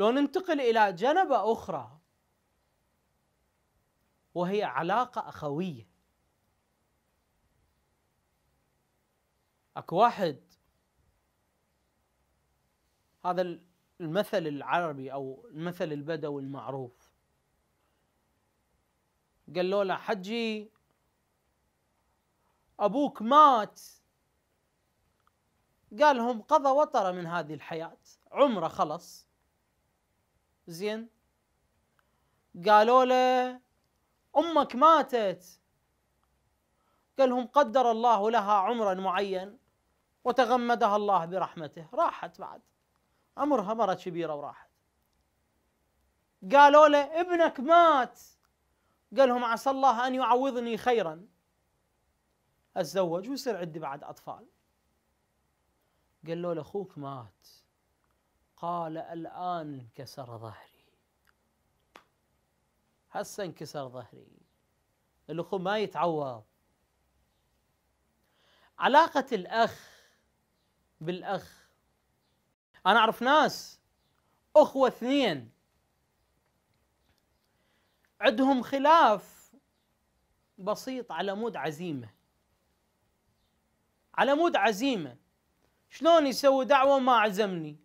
لو ننتقل الى جنبه اخرى وهي علاقه اخويه اكو واحد هذا المثل العربي او المثل البدوي المعروف قالوا له حجي ابوك مات قال لهم قضى وطر من هذه الحياه عمره خلص زين قالوا له امك ماتت قال لهم قدر الله لها عمرا معين وتغمدها الله برحمته راحت بعد عمرها مرة كبيرة وراحت قالوا له ابنك مات قال لهم عسى الله أن يعوضني خيرا أتزوج ويصير عندي بعد أطفال قالوا له أخوك مات قال الآن انكسر ظهري هسه انكسر ظهري الأخو ما يتعوض علاقة الأخ بالأخ أنا أعرف ناس أخوة اثنين عندهم خلاف بسيط على مود عزيمة على مود عزيمة شلون يسوي دعوة ما عزمني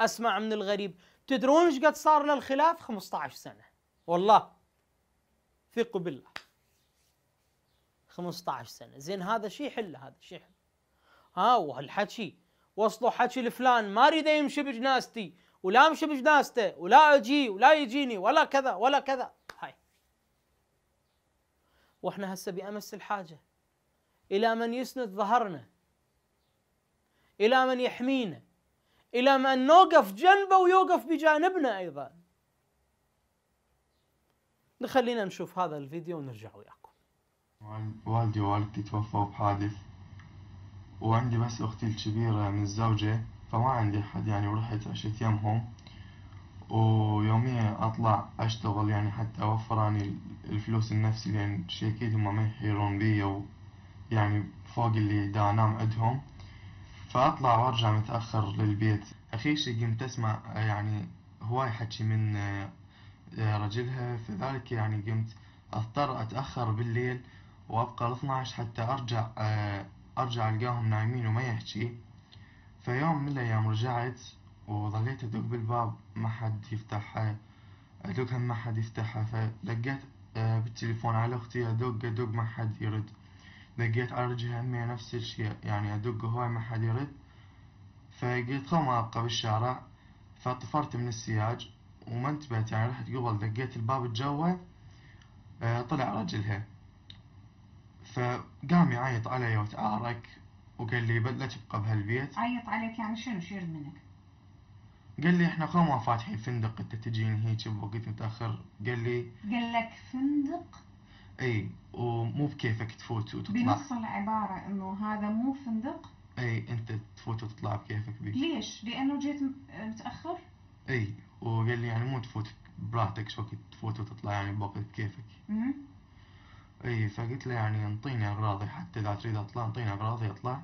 اسمع من الغريب تدرون ايش قد صار للخلاف 15 سنه والله ثقوا بالله 15 سنه زين هذا شي حل هذا شي حل ها وهالحكي وصلوا حكي لفلان ما اريده يمشي بجنازتي ولا امشي بجنازته ولا اجي ولا يجيني ولا كذا ولا كذا هاي واحنا هسه بامس الحاجه الى من يسند ظهرنا الى من يحمينا إلى ما أن نوقف جنبه ويوقف بجانبنا أيضا خلينا نشوف هذا الفيديو ونرجع وياكم والدي ووالدتي توفوا بحادث وعندي بس أختي الكبيرة من الزوجة فما عندي حد يعني ورحت عشت يمهم ويوميا أطلع أشتغل يعني حتى أوفر يعني الفلوس النفسي لأن شي أكيد هم ما يحيرون بي يعني فوق اللي دا أنام عندهم فاطلع وارجع متاخر للبيت اخي شي قمت اسمع يعني هواي حكي من آه، رجلها فذلك يعني قمت اضطر اتاخر بالليل وابقى ل 12 حتى ارجع آه، ارجع القاهم نايمين وما يحكي فيوم من الايام رجعت وظليت ادق بالباب ما حد يفتحه آه، ادق هم ما حد يفتحه فدقيت بالتليفون على اختي ادق ادق ما حد يرد بقيت على رجلي عمي نفس الشيء يعني أدق هواي ما حد يرد فقلت خل ما أبقى بالشارع فطفرت من السياج وما انتبهت يعني رحت قبل دقيت الباب الجوا آه، طلع رجلها فقام يعيط علي وتعارك وقال لي لا تبقى بهالبيت عيط عليك يعني شنو شيرد منك قال لي احنا خو ما فاتحين فندق انت تجيني هيك بوقت متاخر قال لي قال لك فندق اي ومو بكيفك تفوت وتطلع بنص العباره انه هذا مو فندق اي انت تفوت وتطلع بكيفك بيه ليش؟ لانه جيت متاخر؟ اي وقال لي يعني مو تفوت براحتك شو وقت تفوت وتطلع يعني بوقت كيفك اي فقلت له يعني انطيني اغراضي حتى اذا تريد اطلع انطيني اغراضي اطلع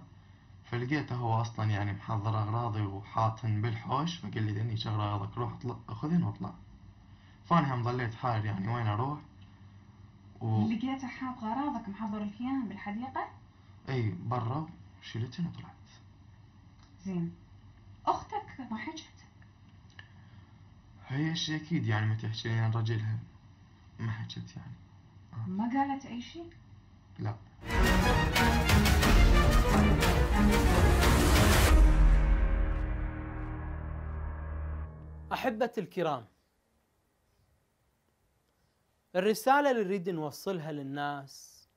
فلقيته هو اصلا يعني محضر اغراضي وحاطهن بالحوش فقال لي دني شغل اغراضك روح اطلع واطلع فانا هم ظليت حار يعني وين اروح لقيتها حاط غراضك محضر لك اياهم بالحديقة؟ اي برا شلتهن وطلعت زين اختك ما حجت؟ هي شي اكيد يعني ما تحكي عن يعني رجلها ما حجت يعني آه. ما قالت اي شيء؟ لا احبتي الكرام الرسالة اللي نريد نوصلها للناس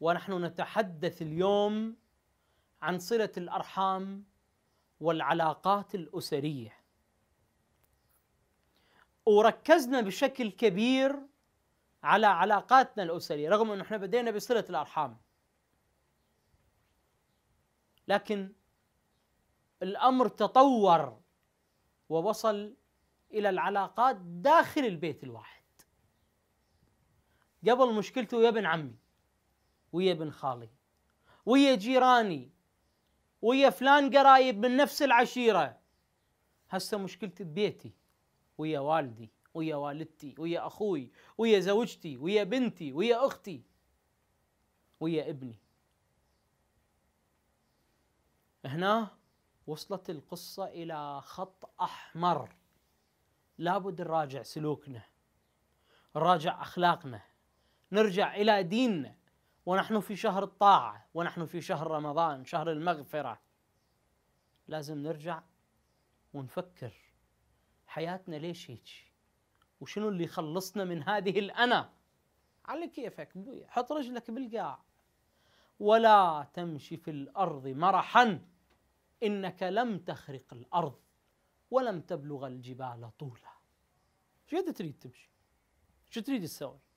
ونحن نتحدث اليوم عن صلة الأرحام والعلاقات الأسرية وركزنا بشكل كبير على علاقاتنا الأسرية رغم أنه احنا بدينا بصلة الأرحام لكن الأمر تطور ووصل إلى العلاقات داخل البيت الواحد قبل مشكلتي ويا ابن عمي ويا ابن خالي ويا جيراني ويا فلان قرايب من نفس العشيره هسه مشكلتي ببيتي ويا والدي ويا والدتي ويا اخوي ويا زوجتي ويا بنتي ويا اختي ويا ابني هنا وصلت القصة إلى خط أحمر لابد نراجع سلوكنا نراجع أخلاقنا نرجع الى ديننا ونحن في شهر الطاعه ونحن في شهر رمضان شهر المغفره لازم نرجع ونفكر حياتنا ليش هيك وشنو اللي خلصنا من هذه الانا على كيفك حط رجلك بالقاع ولا تمشي في الارض مرحا انك لم تخرق الارض ولم تبلغ الجبال طولا شو تريد تمشي شو تريد تسوي